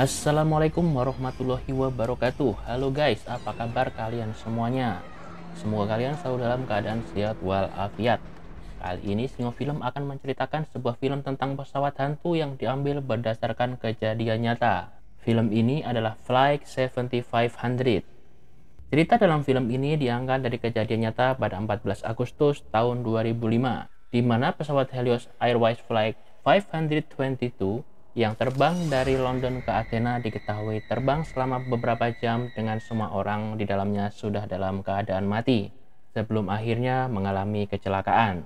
Assalamualaikum warahmatullahi wabarakatuh Halo guys, apa kabar kalian semuanya? Semoga kalian selalu dalam keadaan sehat walafiat Kali ini Singo Film akan menceritakan sebuah film tentang pesawat hantu yang diambil berdasarkan kejadian nyata Film ini adalah Flight 7500 Cerita dalam film ini diangkat dari kejadian nyata pada 14 Agustus tahun 2005 di mana pesawat Helios Airways Flight 522 yang terbang dari London ke Athena diketahui terbang selama beberapa jam dengan semua orang di dalamnya sudah dalam keadaan mati sebelum akhirnya mengalami kecelakaan.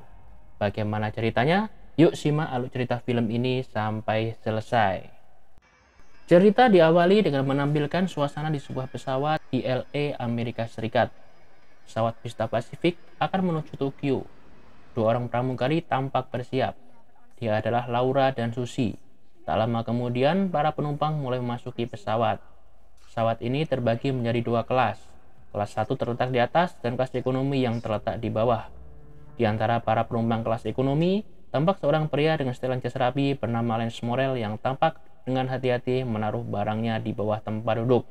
Bagaimana ceritanya? Yuk simak alur cerita film ini sampai selesai. Cerita diawali dengan menampilkan suasana di sebuah pesawat di LA, Amerika Serikat. Pesawat Vista Pasifik akan menuju Tokyo. Dua orang pramugari tampak bersiap. Dia adalah Laura dan Susie Tak lama kemudian, para penumpang mulai memasuki pesawat. Pesawat ini terbagi menjadi dua kelas. Kelas satu terletak di atas dan kelas ekonomi yang terletak di bawah. Di antara para penumpang kelas ekonomi, tampak seorang pria dengan setelan jas rapi bernama Lance Morel yang tampak dengan hati-hati menaruh barangnya di bawah tempat duduk.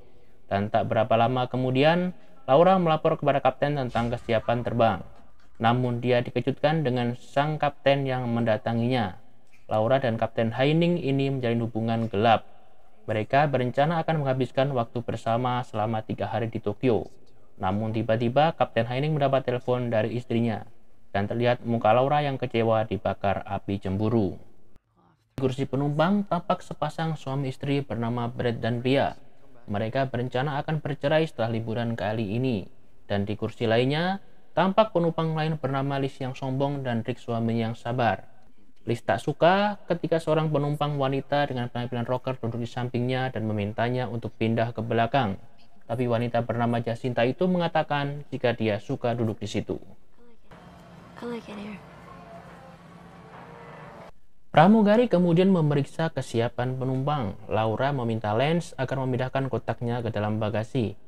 Dan tak berapa lama kemudian, Laura melapor kepada kapten tentang kesiapan terbang. Namun dia dikejutkan dengan sang kapten yang mendatanginya Laura dan Kapten Haining ini menjalin hubungan gelap. Mereka berencana akan menghabiskan waktu bersama selama tiga hari di Tokyo. Namun tiba-tiba Kapten Haining mendapat telepon dari istrinya dan terlihat muka Laura yang kecewa dibakar api cemburu. Di kursi penumpang tampak sepasang suami istri bernama Brad dan Ria. Mereka berencana akan bercerai setelah liburan kali ini. Dan di kursi lainnya, tampak penumpang lain bernama Liz yang sombong dan Rick suaminya yang sabar. Liz tak suka ketika seorang penumpang wanita dengan penampilan rocker duduk di sampingnya dan memintanya untuk pindah ke belakang. Tapi wanita bernama Jacinta itu mengatakan jika dia suka duduk di situ. Pramugari kemudian memeriksa kesiapan penumpang. Laura meminta Lance agar memindahkan kotaknya ke dalam bagasi.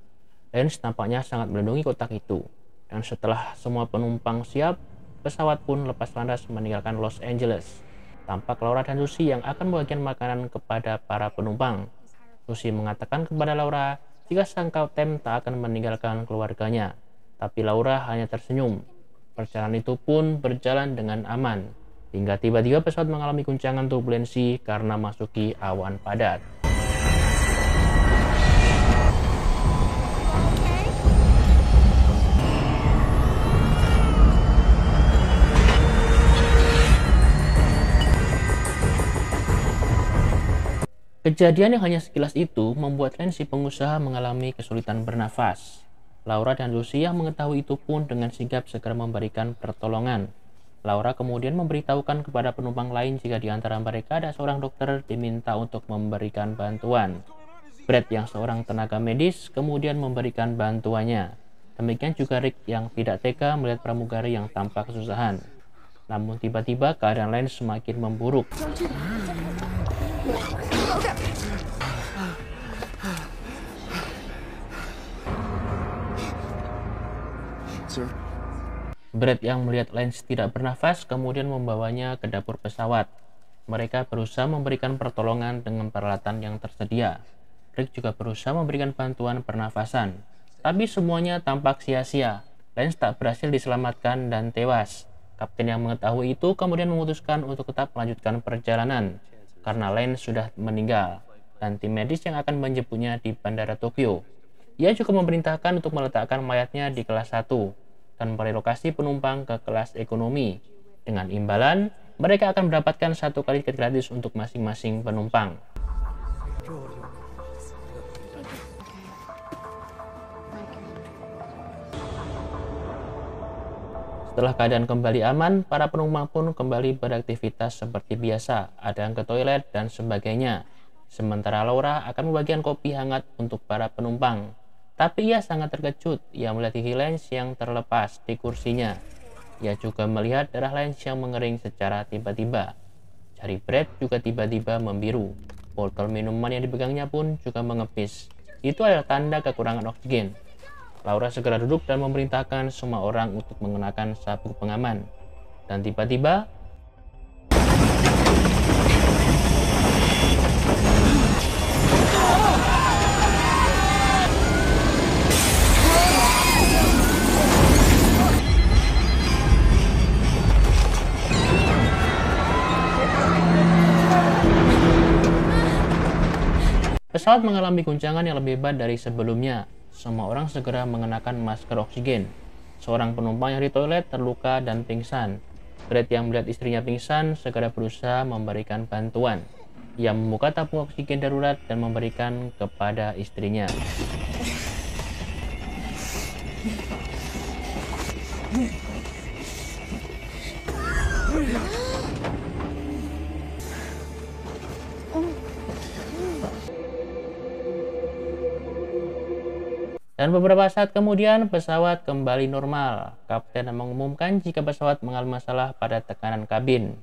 Lance tampaknya sangat melindungi kotak itu. Dan setelah semua penumpang siap, pesawat pun lepas landas meninggalkan Los Angeles. Tampak Laura dan Lucy yang akan membagikan makanan kepada para penumpang. Lucy mengatakan kepada Laura jika sang kapten tak akan meninggalkan keluarganya. Tapi Laura hanya tersenyum. Perjalanan itu pun berjalan dengan aman. Hingga tiba-tiba pesawat mengalami guncangan turbulensi karena masuki awan padat. Kejadian yang hanya sekilas itu membuat Ren si pengusaha mengalami kesulitan bernafas. Laura dan Lucia mengetahui itu pun dengan sigap segera memberikan pertolongan. Laura kemudian memberitahukan kepada penumpang lain jika di antara mereka ada seorang dokter diminta untuk memberikan bantuan. Brad yang seorang tenaga medis kemudian memberikan bantuannya. Demikian juga Rick yang tidak tega melihat pramugari yang tampak kesusahan. Namun tiba-tiba keadaan lain semakin memburuk. sir. Brad yang melihat Lance tidak bernafas kemudian membawanya ke dapur pesawat. Mereka berusaha memberikan pertolongan dengan peralatan yang tersedia. Rick juga berusaha memberikan bantuan pernafasan. Tapi semuanya tampak sia-sia. Lance tak berhasil diselamatkan dan tewas. Kapten yang mengetahui itu kemudian memutuskan untuk tetap melanjutkan perjalanan karena Lance sudah meninggal dan tim medis yang akan menjemputnya di bandara Tokyo. Ia juga memerintahkan untuk meletakkan mayatnya di kelas 1 dan merelokasi penumpang ke kelas ekonomi. Dengan imbalan, mereka akan mendapatkan satu kali tiket gratis untuk masing-masing penumpang. Setelah keadaan kembali aman, para penumpang pun kembali beraktivitas seperti biasa, ada yang ke toilet dan sebagainya. Sementara Laura akan membagikan kopi hangat untuk para penumpang. Tapi ia sangat terkejut. Ia melihat gigi Lens yang terlepas di kursinya. Ia juga melihat darah Lens yang mengering secara tiba-tiba. Jari Brad juga tiba-tiba membiru. Botol minuman yang dipegangnya pun juga mengepis. Itu adalah tanda kekurangan oksigen. Laura segera duduk dan memerintahkan semua orang untuk mengenakan sabuk pengaman. Dan tiba-tiba, Saat mengalami guncangan yang lebih hebat dari sebelumnya. Semua orang segera mengenakan masker oksigen. Seorang penumpang yang di toilet terluka dan pingsan. Brett yang melihat istrinya pingsan segera berusaha memberikan bantuan. Ia membuka tabung oksigen darurat dan memberikan kepada istrinya. Yeah. Dan beberapa saat kemudian pesawat kembali normal. Kapten mengumumkan jika pesawat mengalami masalah pada tekanan kabin.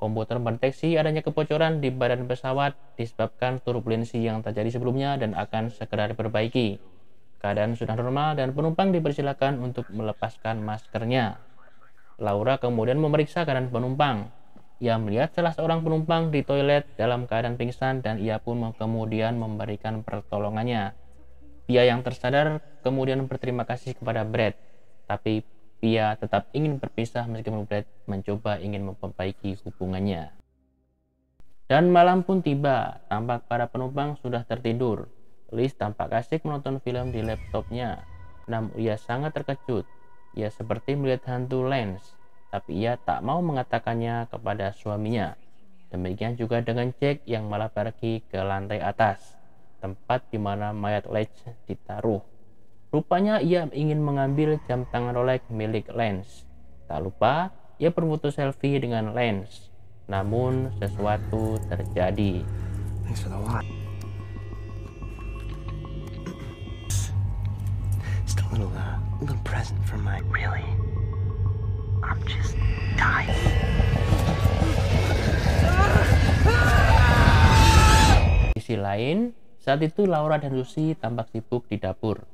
Komputer mendeteksi adanya kebocoran di badan pesawat disebabkan turbulensi yang terjadi sebelumnya dan akan segera diperbaiki. Keadaan sudah normal dan penumpang dipersilakan untuk melepaskan maskernya. Laura kemudian memeriksa keadaan penumpang. Ia melihat salah seorang penumpang di toilet dalam keadaan pingsan dan ia pun kemudian memberikan pertolongannya. Pia yang tersadar kemudian berterima kasih kepada Brad, tapi Pia tetap ingin berpisah meskipun Brad mencoba ingin memperbaiki hubungannya. Dan malam pun tiba, tampak para penumpang sudah tertidur. Liz tampak asik menonton film di laptopnya. Namun ia sangat terkejut. Ia seperti melihat hantu Lens, tapi ia tak mau mengatakannya kepada suaminya. Demikian juga dengan Jack yang malah pergi ke lantai atas tempat di mana mayat Lech ditaruh. Rupanya ia ingin mengambil jam tangan Rolex milik Lens. Tak lupa, ia berfoto selfie dengan Lens. Namun, sesuatu terjadi. Di sisi lain, saat itu Laura dan Lucy tampak sibuk di dapur.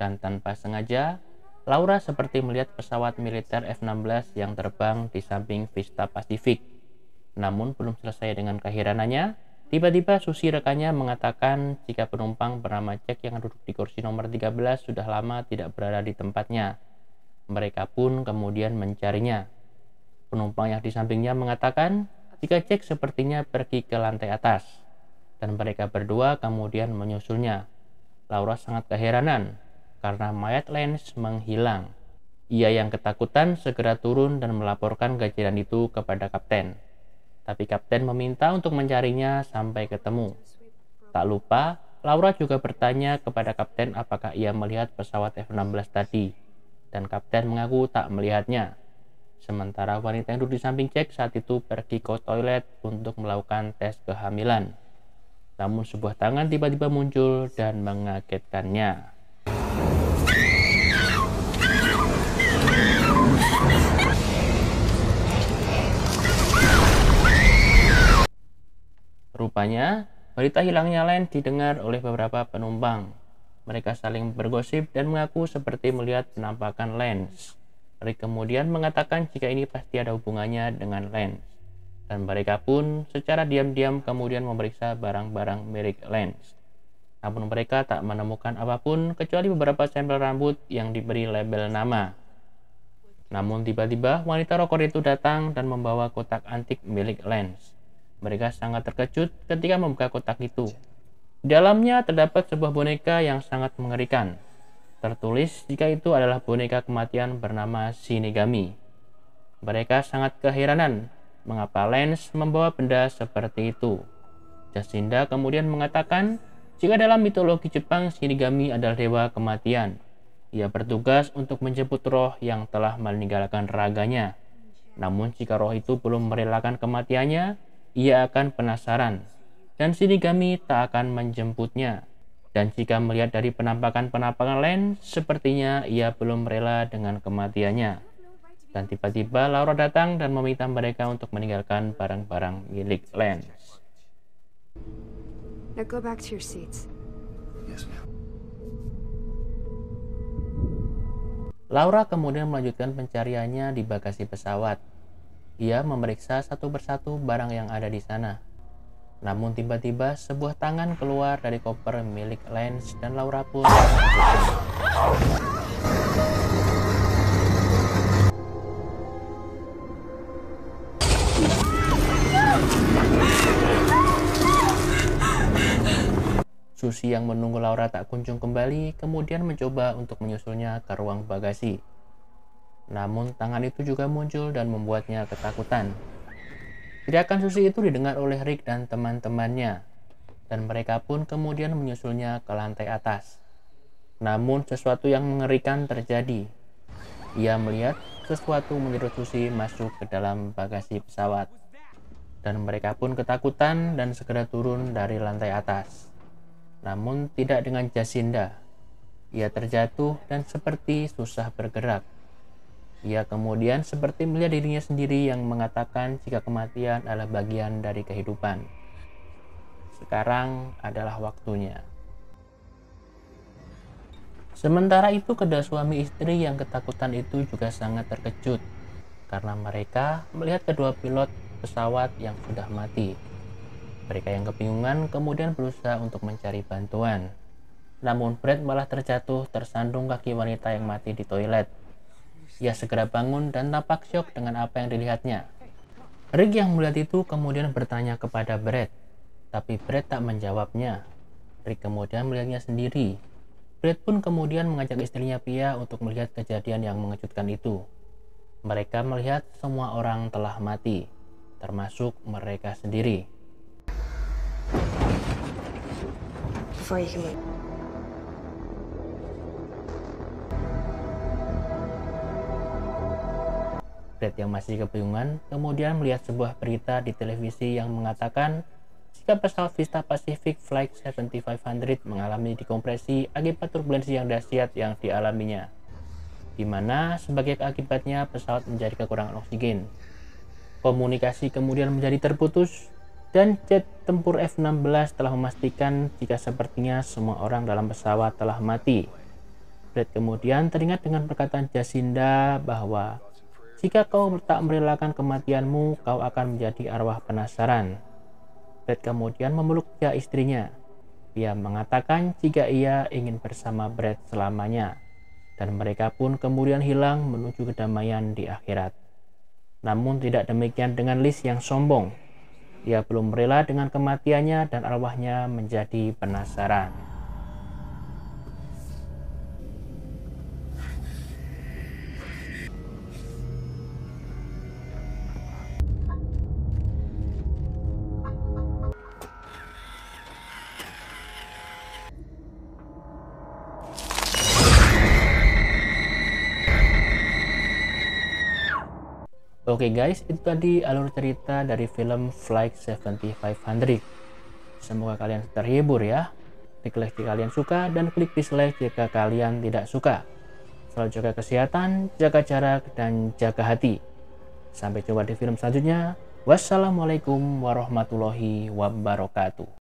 Dan tanpa sengaja, Laura seperti melihat pesawat militer F-16 yang terbang di samping Vista Pasifik. Namun belum selesai dengan keheranannya, tiba-tiba Susi rekannya mengatakan jika penumpang bernama Jack yang duduk di kursi nomor 13 sudah lama tidak berada di tempatnya. Mereka pun kemudian mencarinya. Penumpang yang di sampingnya mengatakan jika Jack sepertinya pergi ke lantai atas dan mereka berdua kemudian menyusulnya. Laura sangat keheranan karena mayat Lance menghilang. Ia yang ketakutan segera turun dan melaporkan kejadian itu kepada kapten. Tapi kapten meminta untuk mencarinya sampai ketemu. Tak lupa, Laura juga bertanya kepada kapten apakah ia melihat pesawat F-16 tadi. Dan kapten mengaku tak melihatnya. Sementara wanita yang duduk di samping Jack saat itu pergi ke toilet untuk melakukan tes kehamilan. Namun sebuah tangan tiba-tiba muncul dan mengagetkannya. Rupanya, berita hilangnya Len didengar oleh beberapa penumpang. Mereka saling bergosip dan mengaku seperti melihat penampakan Lens. Rick kemudian mengatakan jika ini pasti ada hubungannya dengan Lens dan mereka pun secara diam-diam kemudian memeriksa barang-barang milik Lance. Namun mereka tak menemukan apapun kecuali beberapa sampel rambut yang diberi label nama. Namun tiba-tiba wanita rokok itu datang dan membawa kotak antik milik Lance. Mereka sangat terkejut ketika membuka kotak itu. Di dalamnya terdapat sebuah boneka yang sangat mengerikan. Tertulis jika itu adalah boneka kematian bernama Shinigami. Mereka sangat keheranan mengapa Lens membawa benda seperti itu. Jacinda kemudian mengatakan, jika dalam mitologi Jepang Shinigami adalah dewa kematian, ia bertugas untuk menjemput roh yang telah meninggalkan raganya. Namun jika roh itu belum merelakan kematiannya, ia akan penasaran, dan Shinigami tak akan menjemputnya. Dan jika melihat dari penampakan-penampakan lain, sepertinya ia belum rela dengan kematiannya. Dan tiba-tiba Laura datang dan meminta mereka untuk meninggalkan barang-barang milik Lance. Now go back to your seats. Yes, Laura kemudian melanjutkan pencariannya di bagasi pesawat. Ia memeriksa satu persatu barang yang ada di sana. Namun tiba-tiba sebuah tangan keluar dari koper milik Lance dan Laura pun. Susi yang menunggu Laura tak kunjung kembali kemudian mencoba untuk menyusulnya ke ruang bagasi. Namun tangan itu juga muncul dan membuatnya ketakutan. Teriakan Susi itu didengar oleh Rick dan teman-temannya dan mereka pun kemudian menyusulnya ke lantai atas. Namun sesuatu yang mengerikan terjadi. Ia melihat sesuatu menurut Susi masuk ke dalam bagasi pesawat dan mereka pun ketakutan dan segera turun dari lantai atas namun tidak dengan Jasinda. Ia terjatuh dan seperti susah bergerak. Ia kemudian seperti melihat dirinya sendiri yang mengatakan jika kematian adalah bagian dari kehidupan. Sekarang adalah waktunya. Sementara itu, kedua suami istri yang ketakutan itu juga sangat terkejut karena mereka melihat kedua pilot pesawat yang sudah mati. Mereka yang kebingungan kemudian berusaha untuk mencari bantuan. Namun Brad malah terjatuh tersandung kaki wanita yang mati di toilet. Ia segera bangun dan tampak syok dengan apa yang dilihatnya. Rick yang melihat itu kemudian bertanya kepada Brad, tapi Brad tak menjawabnya. Rick kemudian melihatnya sendiri. Brad pun kemudian mengajak istrinya Pia untuk melihat kejadian yang mengejutkan itu. Mereka melihat semua orang telah mati, termasuk mereka sendiri. before you can move. Fred yang masih kebingungan kemudian melihat sebuah berita di televisi yang mengatakan jika pesawat Vista Pacific Flight 7500 mengalami dekompresi akibat turbulensi yang dahsyat yang dialaminya, di mana sebagai akibatnya pesawat menjadi kekurangan oksigen. Komunikasi kemudian menjadi terputus dan jet tempur F-16 telah memastikan jika sepertinya semua orang dalam pesawat telah mati. Brad kemudian teringat dengan perkataan Jacinda bahwa jika kau tak merelakan kematianmu, kau akan menjadi arwah penasaran. Brad kemudian memeluk istrinya. Ia mengatakan jika ia ingin bersama Brad selamanya. Dan mereka pun kemudian hilang menuju kedamaian di akhirat. Namun tidak demikian dengan Liz yang sombong ia belum rela dengan kematiannya dan arwahnya menjadi penasaran. Oke okay guys, itu tadi alur cerita dari film Flight 7500. Semoga kalian terhibur ya. Klik like jika kalian suka dan klik dislike jika kalian tidak suka. Selalu jaga kesehatan, jaga jarak, dan jaga hati. Sampai jumpa di film selanjutnya. Wassalamualaikum warahmatullahi wabarakatuh.